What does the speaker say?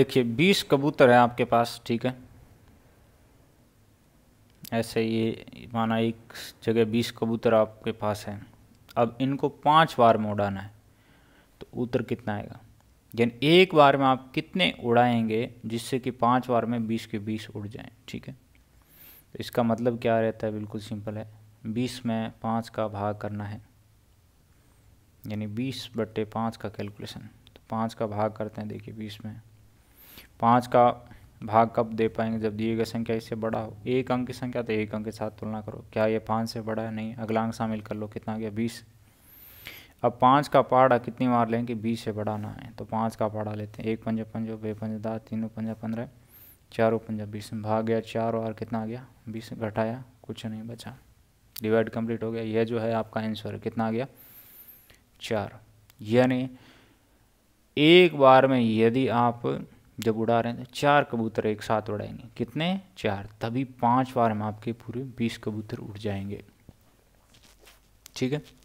देखिए बीस कबूतर हैं आपके पास ठीक है ऐसे ये माना एक जगह बीस कबूतर आपके पास हैं अब इनको पाँच बार में उड़ाना है तो उत्तर कितना आएगा यानी एक बार में आप कितने उड़ाएंगे जिससे कि पाँच बार में बीस के बीस उड़ जाएं ठीक है तो इसका मतलब क्या रहता है बिल्कुल सिंपल है बीस में पाँच का भाग करना है यानी बीस बट्टे पाँच का कैलकुलेसन तो पाँच का भाग करते हैं देखिए बीस में पाँच का भाग कब दे पाएंगे जब दिए गए संख्या इससे बड़ा हो एक अंक की संख्या तो एक अंक के साथ तुलना करो क्या ये पाँच से बड़ा है नहीं अगला अंक शामिल कर लो कितना गया बीस अब पाँच का पहाड़ा कितनी बार लें कि बीस से बड़ा ना है तो पाँच का पहाड़ा लेते हैं एक पंजा पंजो बे पंजा दस तीनों पंजा पंद्रह चारों पंजा बीस भाग गया चार और कितना आ गया बीस घटाया कुछ नहीं बचा डिवाइड कंप्लीट हो गया यह जो है आपका आंसर है कितना आ गया चार यानी एक बार में यदि आप जब उड़ा रहे हैं तो चार कबूतर एक साथ उड़ाएंगे कितने चार तभी पांच बार में आपके पूरे बीस कबूतर उड़ जाएंगे ठीक है